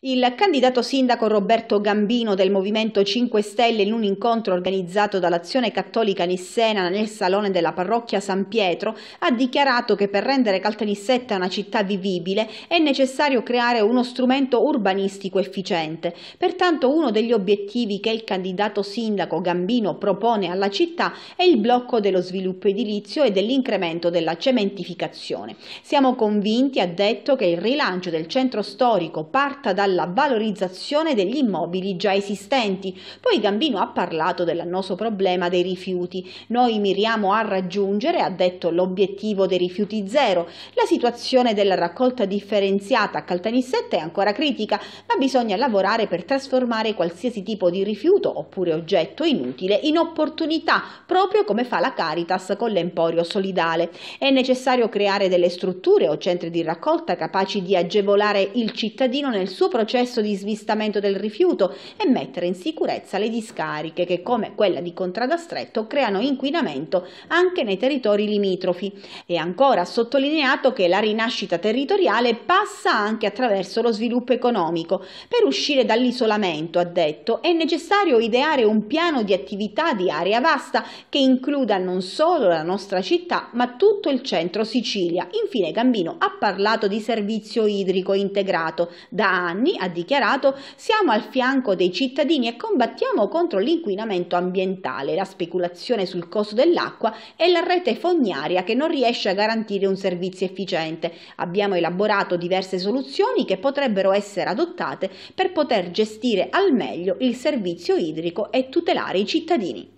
Il candidato sindaco Roberto Gambino del Movimento 5 Stelle in un incontro organizzato dall'Azione Cattolica Nissena nel salone della parrocchia San Pietro ha dichiarato che per rendere Caltanissetta una città vivibile è necessario creare uno strumento urbanistico efficiente. Pertanto uno degli obiettivi che il candidato sindaco Gambino propone alla città è il blocco dello sviluppo edilizio e dell'incremento della cementificazione. Siamo convinti, ha detto, che il rilancio del centro storico parta da dalla valorizzazione degli immobili già esistenti. Poi Gambino ha parlato dell'annoso problema dei rifiuti. Noi miriamo a raggiungere, ha detto, l'obiettivo dei rifiuti zero. La situazione della raccolta differenziata a Caltanissetta è ancora critica, ma bisogna lavorare per trasformare qualsiasi tipo di rifiuto oppure oggetto inutile in opportunità, proprio come fa la Caritas con l'Emporio Solidale. È necessario creare delle strutture o centri di raccolta capaci di agevolare il cittadino nel suo processo di svistamento del rifiuto e mettere in sicurezza le discariche che, come quella di Contrada Stretto creano inquinamento anche nei territori limitrofi. E ancora ha sottolineato che la rinascita territoriale passa anche attraverso lo sviluppo economico. Per uscire dall'isolamento, ha detto, è necessario ideare un piano di attività di area vasta che includa non solo la nostra città, ma tutto il centro Sicilia. Infine Gambino ha parlato di servizio idrico integrato da anni anni ha dichiarato siamo al fianco dei cittadini e combattiamo contro l'inquinamento ambientale, la speculazione sul costo dell'acqua e la rete fognaria che non riesce a garantire un servizio efficiente. Abbiamo elaborato diverse soluzioni che potrebbero essere adottate per poter gestire al meglio il servizio idrico e tutelare i cittadini.